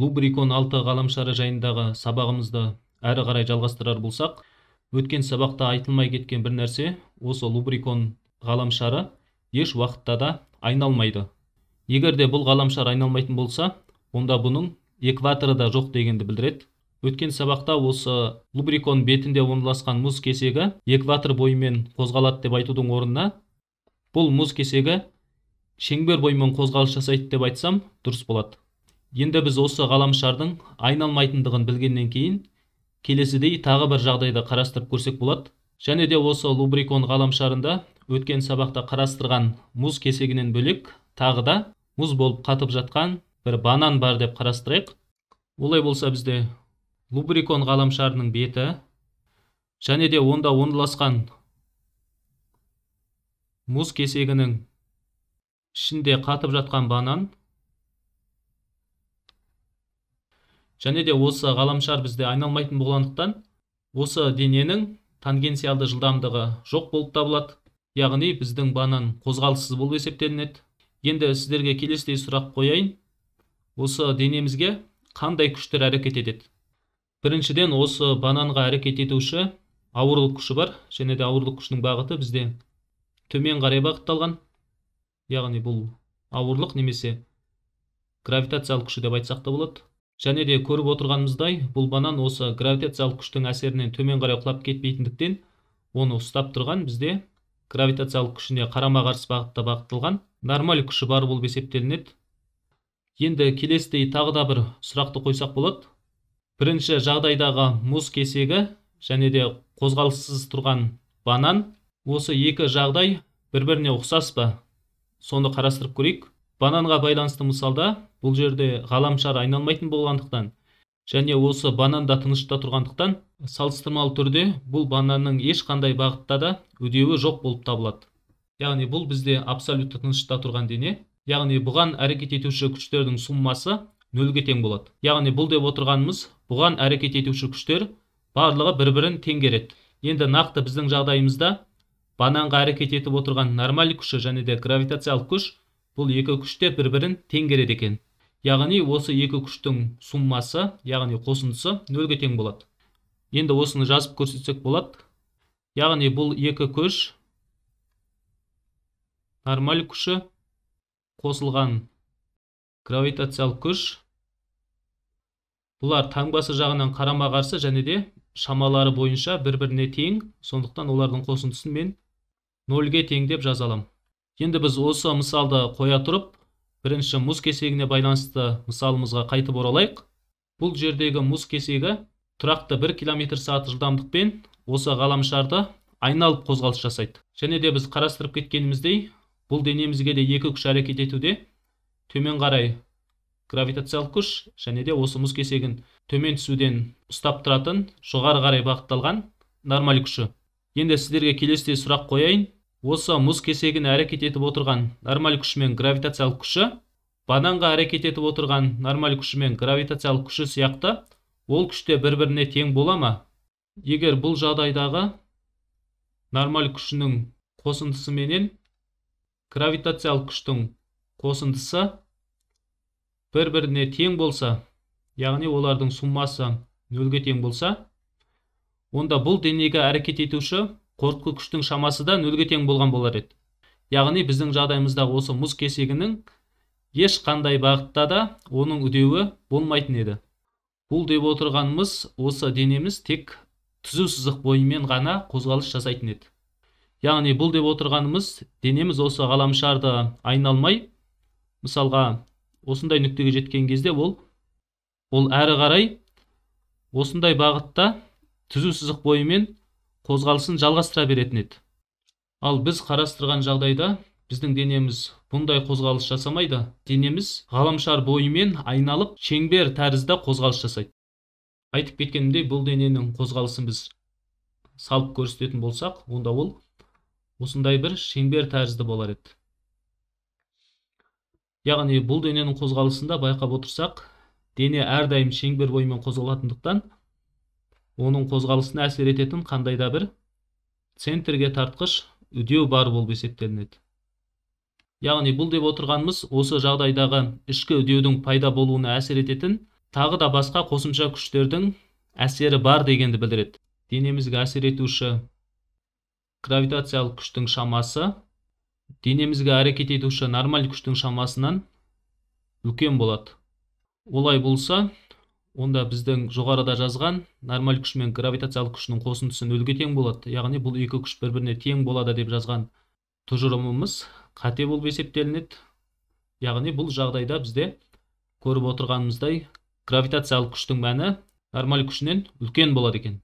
лубрикон алты ғаламшары жайындағы сабағымызды әрі қарай жалғастырар болсақ өткен сабақта айтылмай кеткен бір нәрсе осы лубрикон ғаламшары еш уақытта да айналмайды егер де бұл ғаламшар айналмайтын болса онда бұның экваторы да жоқ дегенді білдіреді өткен сабақта осы лубрикон бетінде орналасқан мұз кесегі экватор бойымен қозғалады деп айтудың орнына бұл мұз кесегі шеңбер бойымен қозғалыс жасайды деп айтсам дұрыс болады енді біз осы ғаламшардың айналмайтындығын білгеннен кейін келесідей тағы бір жағдайды қарастырып көрсек болады және де осы лубрикон ғаламшарында өткен сабақта қарастырған мұз кесегінен бөлек тағы да мұз болып қатып жатқан бір банан бар деп қарастырайық олай болса бізде лубрикон ғаламшарының беті және де онда орналасқан мұз кесегінің ішінде қатып жатқан банан және де осы ғаламшар бізде айналмайтын болғандықтан осы дененің тангенциалды жылдамдығы жоқ болып табылады яғни біздің банан қозғалыссыз болып есептелінеді енді сіздерге келесідей сұрақ қояйын осы денемізге қандай күштер әрекет етеді біріншіден осы бананға әрекет етуші ауырлық күші бар және де ауырлық күшінің бағыты бізде төмен қарай бағытталған яғни бұл ауырлық немесе гравитациялық күші деп айтсақ та болады және де көріп отырғанымыздай бұл банан осы гравитациялық күштің әсерінен төмен қарай құлап кетпейтіндіктен оны ұстап тұрған бізде гравитациялық күшіне қарама қарсы бағытта бағытталған нормаль күші бар болып есептелінеді енді келесідей тағы да бір сұрақты қойсақ болады бірінші жағдайдағы мұз кесегі және де қозғалыссыз тұрған банан осы екі жағдай бір біріне ұқсас па соны қарастырып көрейік бананға байланысты мысалда бұл жерде ғаламшар айналмайтын болғандықтан және осы бананда тынышта тұрғандықтан салыстырмалы түрде бұл бананның ешқандай бағытта да үдеуі жоқ болып табылады яғни бұл бізде абсолютті тынышта тұрған дене яғни бұған әрекет етуші күштердің суммасы нөлге тең болады яғни бұл деп отырғанымыз бұған әрекет етуші күштер барлығы бір бірін тең енді нақты біздің жағдайымызда бананға әрекет етіп отырған нормаль күші және де гравитациялық күш бұл екі күш бір бірін тең екен яғни осы екі күштің суммасы яғни қосындысы нөлге тең болады енді осыны жазып көрсетсек болады яғни бұл екі күш нормаль күші қосылған гравитациялық күш бұлар таңбасы жағынан қарама қарсы және де шамалары бойынша бір біріне тең сондықтан олардың қосындысын мен нөлге тең деп жаза аламын енді біз осы мысалды қоя тұрып бірінші мұз кесегіне байланысты мысалымызға қайтып оралайық бұл жердегі мұз кесегі тұрақты 1 километр сағат жылдамдықпен осы ғаламшарды айналып қозғалыс жасайды және де біз қарастырып кеткеніміздей бұл денемізге де екі күш әрекет етуде төмен қарай гравитациялық күш және де осы мұз кесегін төмен түсуден ұстап тұратын жоғары қарай бағытталған нормаль күші енді сіздерге келесідей сұрақ қояйын осы мұз кесегін әрекет етіп отырған нормаль күшімен мен гравитациялық күші бананға әрекет етіп отырған нормаль күші мен гравитациялық күші сияқты ол күште бір біріне тең бола ма егер бұл жағдайдағы нормаль күшінің қосындысы менен гравитациялық күштің қосындысы бір біріне тең болса яғни олардың суммасы нөлге тең болса онда бұл денеге әрекет етуші қорытқы күштің шамасы да нөлге тең болған болар еді яғни біздің жағдайымыздағы осы мұз кесегінің ешқандай бағытта да оның үдеуі болмайтын еді бұл деп отырғанымыз осы денеміз тек түзу сызық бойымен ғана қозғалыс жасайтын еді яғни бұл деп отырғанымыз денеміз осы ғаламшарды айналмай мысалға осындай нүктеге жеткен кезде ол ол әрі қарай осындай бағытта түзу сызық бойымен қозғалысын жалғастыра беретін еді ал біз қарастырған жағдайда біздің денеміз бұндай қозғалыс жасамайды денеміз ғаламшар бойымен айналып шеңбер тәрізді қозғалыс жасайды айтып кеткенімдей бұл дененің қозғалысын біз салып көрсететін болсақ онда ол осындай бір шеңбер тәрізді болар еді яғни бұл дененің қозғалысында байқап отырсақ дене әрдайым шеңбер бойымен қозғалатындықтан оның қозғалысына әсер ететін қандай да бір центрге тартқыш үдеу бар болып есептелінеді яғни бұл деп отырғанымыз осы жағдайдағы ішкі үдеудің пайда болуына әсер ететін тағы да басқа қосымша күштердің әсері бар дегенді білдіреді денемізге әсер етуші гравитациялық күштің шамасы денемізге әрекет етуші нормаль күштің шамасынан үлкен болады олай болса онда біздің жоғарыда жазған нормаль күш мен гравитациялық күшінің қосындысы нөлге тең болады яғни бұл екі күш бір біріне тең болады деп жазған тұжырымымыз қате болып есептелінеді яғни бұл жағдайда бізде көріп отырғанымыздай гравитациялық күштің мәні нормаль күшінен үлкен болады екен